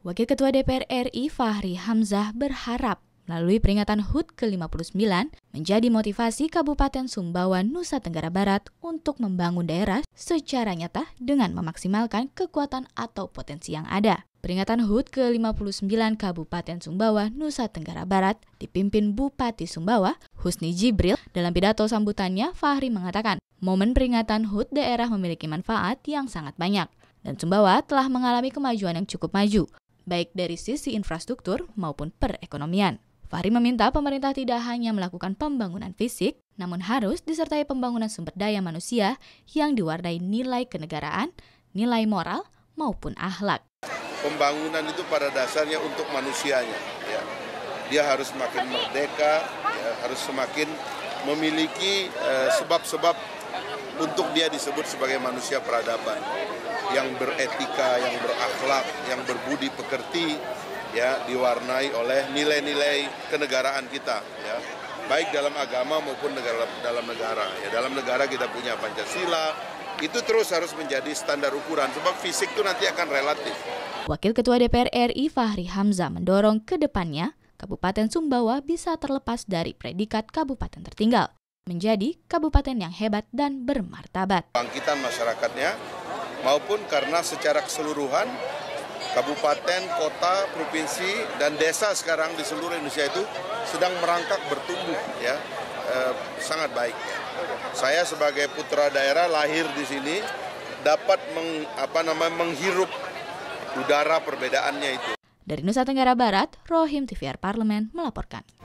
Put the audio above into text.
Wakil Ketua DPR RI Fahri Hamzah berharap melalui peringatan HUT ke-59 menjadi motivasi Kabupaten Sumbawa, Nusa Tenggara Barat untuk membangun daerah secara nyata dengan memaksimalkan kekuatan atau potensi yang ada. Peringatan HUT ke-59 Kabupaten Sumbawa, Nusa Tenggara Barat dipimpin Bupati Sumbawa, Husni Jibril. Dalam pidato sambutannya, Fahri mengatakan, momen peringatan HUT daerah memiliki manfaat yang sangat banyak dan Sumbawa telah mengalami kemajuan yang cukup maju baik dari sisi infrastruktur maupun perekonomian. Fahri meminta pemerintah tidak hanya melakukan pembangunan fisik, namun harus disertai pembangunan sumber daya manusia yang diwarnai nilai kenegaraan, nilai moral, maupun ahlak. Pembangunan itu pada dasarnya untuk manusianya. Ya. Dia harus semakin merdeka, ya, harus semakin memiliki eh, sebab-sebab eh, untuk dia disebut sebagai manusia peradaban yang beretika, yang berakhlak, yang berbudi pekerti, ya diwarnai oleh nilai-nilai kenegaraan kita, ya baik dalam agama maupun negara dalam negara. Ya dalam negara kita punya Pancasila, itu terus harus menjadi standar ukuran sebab fisik itu nanti akan relatif. Wakil Ketua DPR RI Fahri Hamzah mendorong ke depannya Kabupaten Sumbawa bisa terlepas dari predikat kabupaten tertinggal menjadi kabupaten yang hebat dan bermartabat. Bangkitan masyarakatnya maupun karena secara keseluruhan kabupaten, kota, provinsi dan desa sekarang di seluruh Indonesia itu sedang merangkak bertumbuh ya eh, sangat baik. Saya sebagai putra daerah lahir di sini dapat meng, apa namanya menghirup udara perbedaannya itu. Dari Nusa Tenggara Barat, Rohim TVR Parlemen melaporkan.